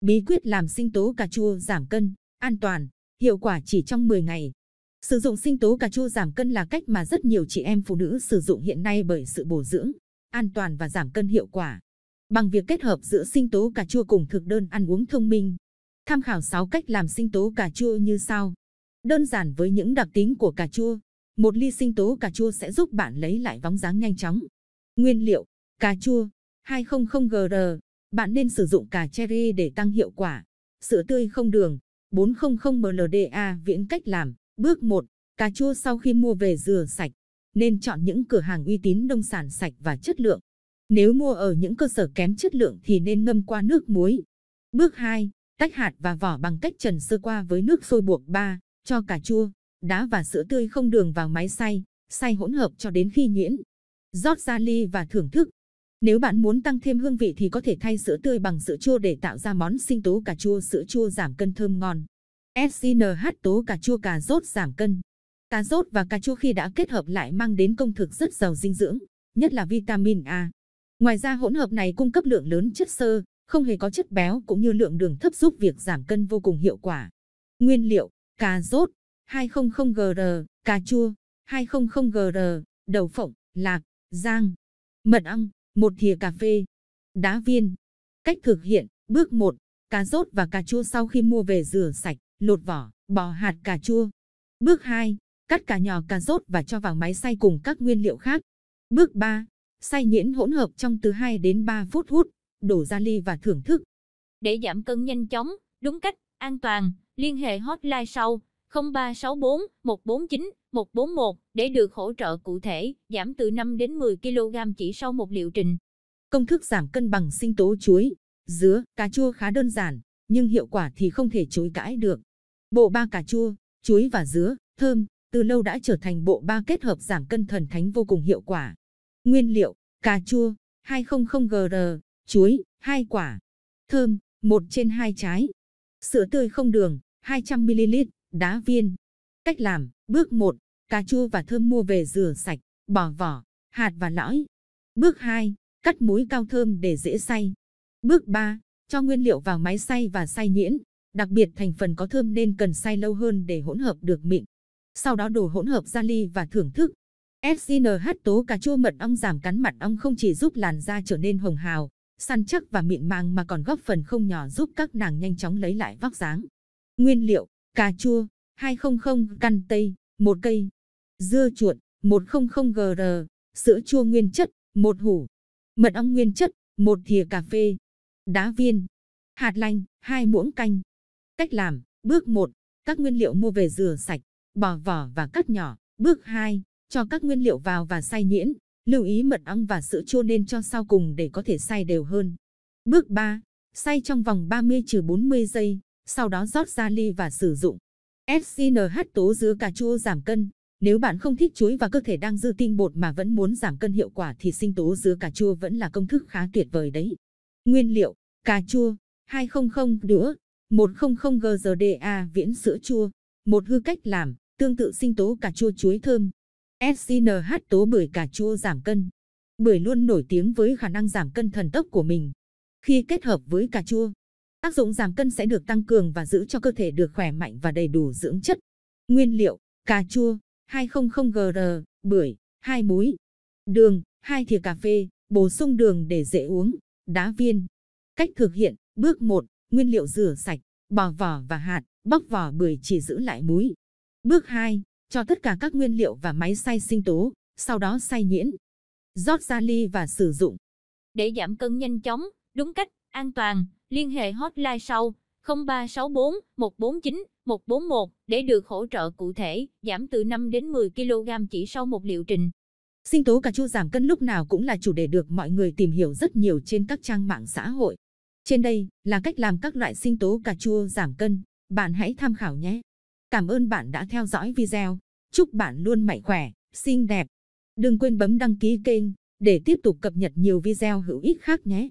Bí quyết làm sinh tố cà chua giảm cân, an toàn, hiệu quả chỉ trong 10 ngày. Sử dụng sinh tố cà chua giảm cân là cách mà rất nhiều chị em phụ nữ sử dụng hiện nay bởi sự bổ dưỡng, an toàn và giảm cân hiệu quả. Bằng việc kết hợp giữa sinh tố cà chua cùng thực đơn ăn uống thông minh. Tham khảo 6 cách làm sinh tố cà chua như sau. Đơn giản với những đặc tính của cà chua, một ly sinh tố cà chua sẽ giúp bạn lấy lại vóng dáng nhanh chóng. Nguyên liệu: cà chua 200g, bạn nên sử dụng cà cherry để tăng hiệu quả. Sữa tươi không đường, 400 MLDA viễn cách làm. Bước 1. Cà chua sau khi mua về rửa sạch, nên chọn những cửa hàng uy tín nông sản sạch và chất lượng. Nếu mua ở những cơ sở kém chất lượng thì nên ngâm qua nước muối. Bước 2. Tách hạt và vỏ bằng cách trần sơ qua với nước sôi buộc 3, cho cà chua, đá và sữa tươi không đường vào máy xay, xay hỗn hợp cho đến khi nhuyễn. Rót ra ly và thưởng thức. Nếu bạn muốn tăng thêm hương vị thì có thể thay sữa tươi bằng sữa chua để tạo ra món sinh tố cà chua sữa chua giảm cân thơm ngon. SINH tố cà chua cà rốt giảm cân. Cà rốt và cà chua khi đã kết hợp lại mang đến công thực rất giàu dinh dưỡng, nhất là vitamin A. Ngoài ra hỗn hợp này cung cấp lượng lớn chất xơ, không hề có chất béo cũng như lượng đường thấp giúp việc giảm cân vô cùng hiệu quả. Nguyên liệu: cà rốt 200 gr cà chua 200 gr đậu phộng, lạc, rang, mật ong một thìa cà phê, đá viên. Cách thực hiện, bước 1, cà rốt và cà chua sau khi mua về rửa sạch, lột vỏ, bỏ hạt cà chua. Bước 2, cắt cà nhỏ cà rốt và cho vào máy xay cùng các nguyên liệu khác. Bước 3, xay nhuyễn hỗn hợp trong từ 2 đến 3 phút hút, đổ ra ly và thưởng thức. Để giảm cân nhanh chóng, đúng cách, an toàn, liên hệ hotline sau 0364 149 141 để được hỗ trợ cụ thể, giảm từ 5 đến 10 kg chỉ sau một liệu trình. Công thức giảm cân bằng sinh tố chuối, dứa, cà chua khá đơn giản, nhưng hiệu quả thì không thể chối cãi được. Bộ ba cà chua, chuối và dứa, thơm, từ lâu đã trở thành bộ ba kết hợp giảm cân thần thánh vô cùng hiệu quả. Nguyên liệu: cà chua 200 gr chuối 2 quả, thơm 1 trên 2 trái, sữa tươi không đường 200ml, đá viên. Cách làm, bước 1, cà chua và thơm mua về rửa sạch, bỏ vỏ, hạt và lõi. Bước 2, cắt muối cao thơm để dễ xay. Bước 3, cho nguyên liệu vào máy xay và xay nhuyễn, đặc biệt thành phần có thơm nên cần xay lâu hơn để hỗn hợp được mịn. Sau đó đổ hỗn hợp ra ly và thưởng thức. SNH tố cà chua mật ong giảm cắn mặt ong không chỉ giúp làn da trở nên hồng hào, săn chắc và mịn màng mà còn góp phần không nhỏ giúp các nàng nhanh chóng lấy lại vóc dáng. Nguyên liệu cà chua 200 căn tây, một cây, dưa chuột 100 gr, sữa chua nguyên chất, một hủ, mật ong nguyên chất, một thìa cà phê, đá viên, hạt lanh, hai muỗng canh. Cách làm, bước 1, các nguyên liệu mua về rửa sạch, bỏ vỏ và cắt nhỏ. Bước 2, cho các nguyên liệu vào và xay nhuyễn, lưu ý mật ong và sữa chua nên cho sau cùng để có thể xay đều hơn. Bước 3, xay trong vòng 30-40 giây sau đó rót ra ly và sử dụng. SCNH tố dứa cà chua giảm cân. Nếu bạn không thích chuối và cơ thể đang dư tinh bột mà vẫn muốn giảm cân hiệu quả thì sinh tố dứa cà chua vẫn là công thức khá tuyệt vời đấy. Nguyên liệu: cà chua 200 đũa, 100 GZDA viễn sữa chua. Một hư cách làm, tương tự sinh tố cà chua chuối thơm. SCNH tố bưởi cà chua giảm cân. Bưởi luôn nổi tiếng với khả năng giảm cân thần tốc của mình. Khi kết hợp với cà chua, Tác dụng giảm cân sẽ được tăng cường và giữ cho cơ thể được khỏe mạnh và đầy đủ dưỡng chất. Nguyên liệu: cà chua 200 gr, bưởi 2 muối đường 2 thìa cà phê, bổ sung đường để dễ uống, đá viên. Cách thực hiện: bước 1, nguyên liệu rửa sạch, bỏ vỏ và hạt, bóc vỏ bưởi chỉ giữ lại muối Bước 2, cho tất cả các nguyên liệu và máy xay sinh tố, sau đó xay nhuyễn. Rót ra ly và sử dụng. Để giảm cân nhanh chóng, đúng cách, an toàn, liên hệ hotline sau 0364 149 141 để được hỗ trợ cụ thể, giảm từ 5 đến 10 kg chỉ sau một liệu trình. Sinh tố cà chua giảm cân lúc nào cũng là chủ đề được mọi người tìm hiểu rất nhiều trên các trang mạng xã hội. Trên đây là cách làm các loại sinh tố cà chua giảm cân, bạn hãy tham khảo nhé. Cảm ơn bạn đã theo dõi video. Chúc bạn luôn mạnh khỏe, xinh đẹp. Đừng quên bấm đăng ký kênh để tiếp tục cập nhật nhiều video hữu ích khác nhé.